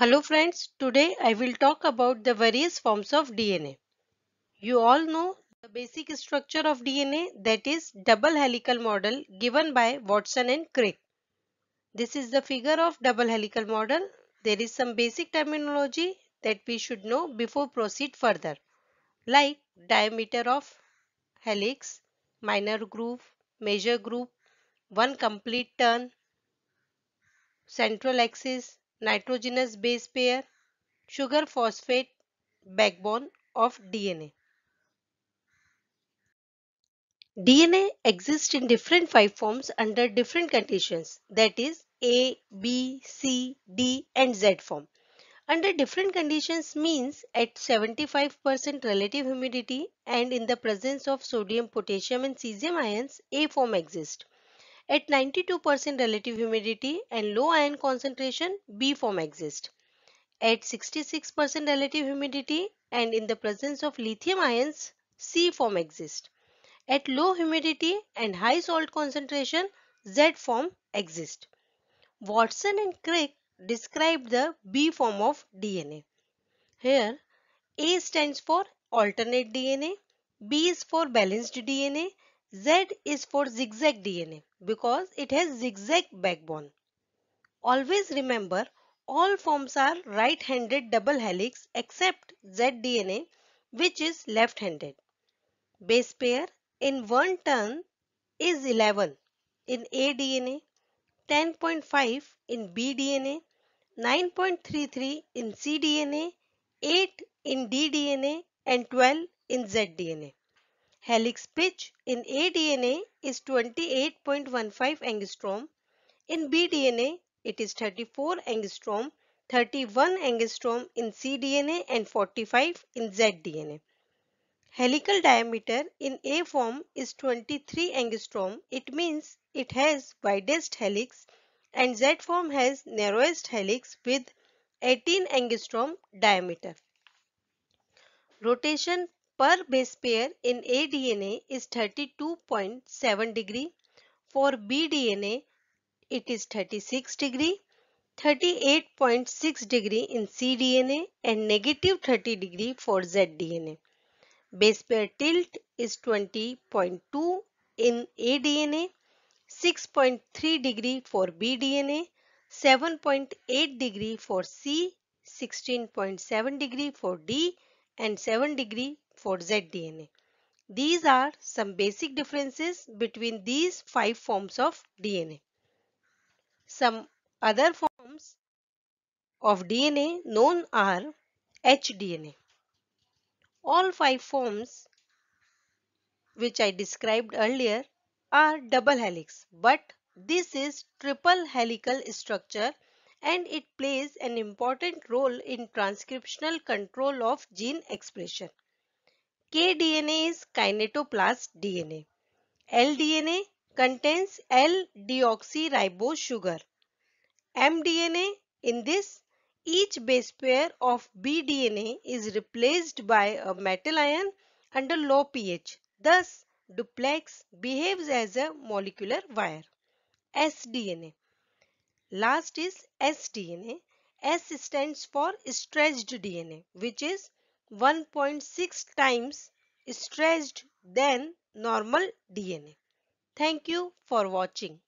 Hello friends, today I will talk about the various forms of DNA. You all know the basic structure of DNA that is double helical model given by Watson and Crick. This is the figure of double helical model. There is some basic terminology that we should know before proceed further like diameter of helix, minor groove, major groove, one complete turn, central axis, nitrogenous base pair, sugar phosphate backbone of DNA. DNA exists in different five forms under different conditions that is A, B, C, D and Z form. Under different conditions means at 75% relative humidity and in the presence of sodium, potassium and cesium ions A form exists. At 92% relative humidity and low ion concentration, B form exists. At 66% relative humidity and in the presence of lithium ions, C form exists. At low humidity and high salt concentration, Z form exists. Watson and Crick described the B form of DNA. Here, A stands for alternate DNA, B is for balanced DNA Z is for zigzag DNA because it has zigzag backbone. Always remember all forms are right-handed double helix except zDNA which is left-handed. Base pair in one turn is 11 in aDNA, 10.5 in bDNA, 9.33 in cDNA, 8 in dDNA and 12 in zDNA. Helix pitch in ADNA is 28.15 angstrom. In bDNA, it is 34 angstrom, 31 angstrom in cDNA and 45 in zDNA. Helical diameter in A form is 23 angstrom. It means it has widest helix and Z form has narrowest helix with 18 angstrom diameter. Rotation per base pair in ADNA is 32.7 degree. For BDNA, it is 36 degree, 38.6 degree in cDNA and negative 30 degree for zDNA. Base pair tilt is 20.2 in ADNA, 6.3 degree for BDNA, 7.8 degree for C, 16.7 degree for D and 7 degree for zDNA. These are some basic differences between these five forms of DNA. Some other forms of DNA known are hDNA. All five forms which I described earlier are double helix but this is triple helical structure and it plays an important role in transcriptional control of gene expression. KDNA is kinetoplast DNA. LDNA contains L-deoxyribose sugar. mDNA in this each base pair of bDNA is replaced by a metal ion under low pH. Thus, duplex behaves as a molecular wire. sDNA. Last is sDNA. S stands for stretched DNA which is 1.6 times stretched than normal DNA. Thank you for watching.